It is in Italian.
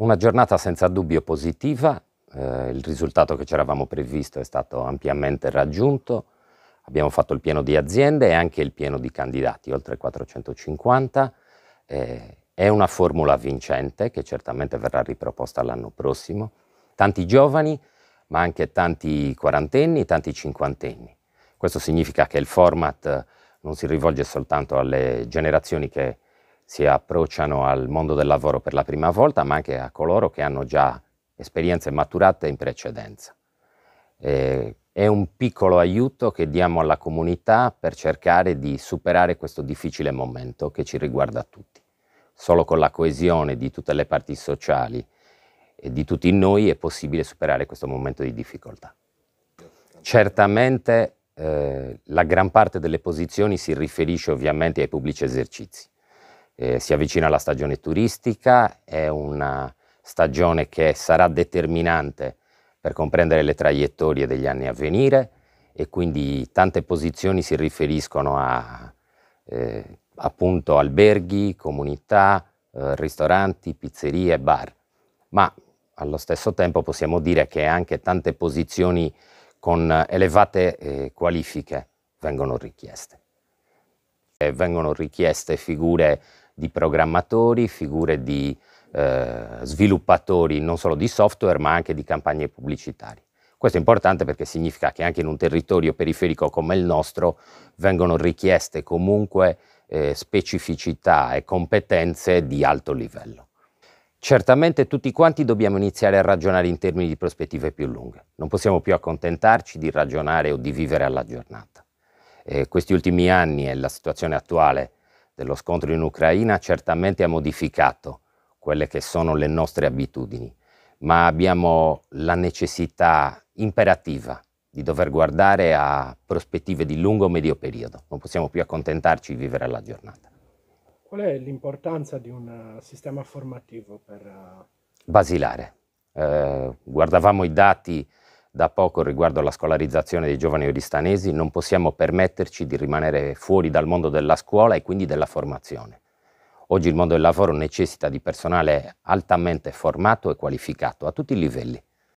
Una giornata senza dubbio positiva, eh, il risultato che ci eravamo previsto è stato ampiamente raggiunto, abbiamo fatto il pieno di aziende e anche il pieno di candidati, oltre 450. Eh, è una formula vincente che certamente verrà riproposta l'anno prossimo. Tanti giovani, ma anche tanti quarantenni, tanti cinquantenni. Questo significa che il format eh, non si rivolge soltanto alle generazioni che si approcciano al mondo del lavoro per la prima volta, ma anche a coloro che hanno già esperienze maturate in precedenza. Eh, è un piccolo aiuto che diamo alla comunità per cercare di superare questo difficile momento che ci riguarda tutti. Solo con la coesione di tutte le parti sociali e di tutti noi è possibile superare questo momento di difficoltà. Certamente eh, la gran parte delle posizioni si riferisce ovviamente ai pubblici esercizi. Eh, si avvicina la stagione turistica, è una stagione che sarà determinante per comprendere le traiettorie degli anni a venire e quindi tante posizioni si riferiscono a eh, appunto alberghi, comunità, eh, ristoranti, pizzerie, bar, ma allo stesso tempo possiamo dire che anche tante posizioni con elevate eh, qualifiche vengono richieste. E vengono richieste figure di programmatori, figure di eh, sviluppatori non solo di software ma anche di campagne pubblicitarie. Questo è importante perché significa che anche in un territorio periferico come il nostro vengono richieste comunque eh, specificità e competenze di alto livello. Certamente tutti quanti dobbiamo iniziare a ragionare in termini di prospettive più lunghe. Non possiamo più accontentarci di ragionare o di vivere alla giornata. Eh, questi ultimi anni e la situazione attuale dello scontro in Ucraina certamente ha modificato quelle che sono le nostre abitudini, ma abbiamo la necessità imperativa di dover guardare a prospettive di lungo e medio periodo. Non possiamo più accontentarci di vivere alla giornata. Qual è l'importanza di un eh, sistema formativo per... Eh, Basilare. Eh, guardavamo i dati da poco riguardo alla scolarizzazione dei giovani oristanesi, non possiamo permetterci di rimanere fuori dal mondo della scuola e quindi della formazione. Oggi il mondo del lavoro necessita di personale altamente formato e qualificato a tutti i livelli.